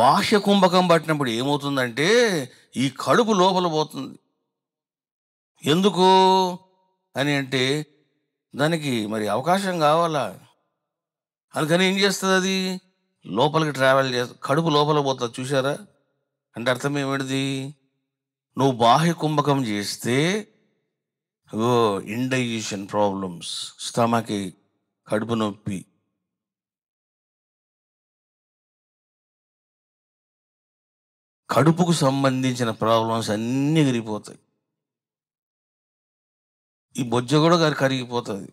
బాహ్య కుంభకం పట్టినప్పుడు ఏమవుతుందంటే ఈ కడుపు లోపల పోతుంది ఎందుకు అని అంటే దానికి మరి అవకాశం కావాలా అందుకని ఏం చేస్తుంది అది లోపలికి ట్రావెల్ చేస్తా కడుపు లోపల పోతుంది చూసారా అంటే అర్థం ఏమిటిది నువ్వు బాహ్య కుంభకం చేస్తే ఓ ఇండైజెషన్ ప్రాబ్లమ్స్ స్టమక్ కడుపు నొప్పి కడుపుకు సంబంధించిన ప్రాబ్లమ్స్ అన్నీ ఎగిరిపోతాయి ఈ బొజ్జ కూడా గారి కరిగిపోతుంది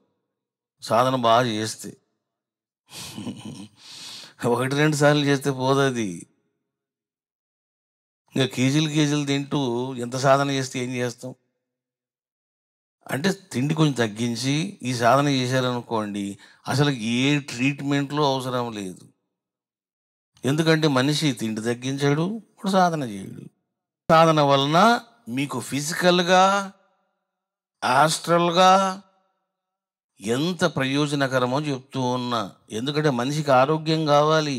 సాధన బాగా చేస్తే ఒకటి రెండు సార్లు చేస్తే పోదది ఇంకా కేజీలు కేజీలు తింటూ ఎంత సాధన చేస్తే ఏం చేస్తాం అంటే తిండి కొంచెం తగ్గించి ఈ సాధన చేశారనుకోండి అసలు ఏ ట్రీట్మెంట్లో అవసరం లేదు ఎందుకంటే మనిషి తిండి తగ్గించాడు ఇప్పుడు సాధన చేయడు సాధన వలన మీకు ఫిజికల్గా ఆస్ట్రల్గా ఎంత ప్రయోజనకరమో చెప్తూ ఉన్నా ఎందుకంటే మనిషికి ఆరోగ్యం కావాలి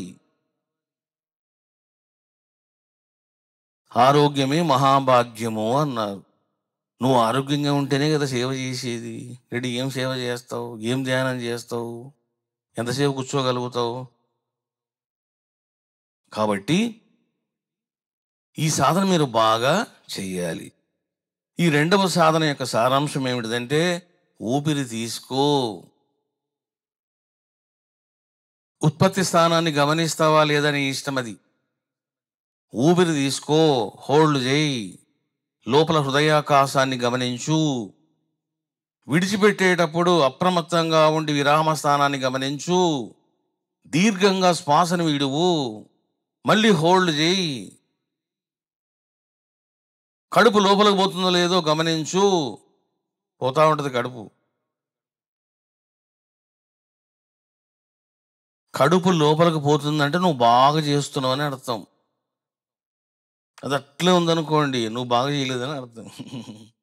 ఆరోగ్యమే మహాభాగ్యము అన్నారు నువ్వు ఆరోగ్యంగా ఉంటేనే కదా సేవ చేసేది రెడీ ఏం సేవ చేస్తావు ఏం ధ్యానం చేస్తావు ఎంతసేపు కూర్చోగలుగుతావు కాబట్టి ఈ సాధన మీరు బాగా చేయాలి ఈ రెండవ సాధన యొక్క సారాంశం ఏమిటిదంటే ఊపిరి తీసుకో ఉత్పత్తి స్థానాన్ని గమనిస్తావా లేదని ఇష్టం అది ఊపిరి తీసుకో హోల్డ్ చేయి లోపల హృదయాకాశాన్ని గమనించు విడిచిపెట్టేటప్పుడు అప్రమత్తంగా ఉండి విరామ స్థానాన్ని గమనించు దీర్ఘంగా శ్వాసను విడువు మళ్ళీ హోల్డ్ చేయి కడుపు లోపలికి పోతుందో లేదో గమనించు పోతూ ఉంటుంది కడుపు కడుపు లోపలికి పోతుందంటే నువ్వు బాగా చేస్తున్నావు అని అర్థం అది అట్లే ఉందనుకోండి నువ్వు బాగా చేయలేదని అర్థం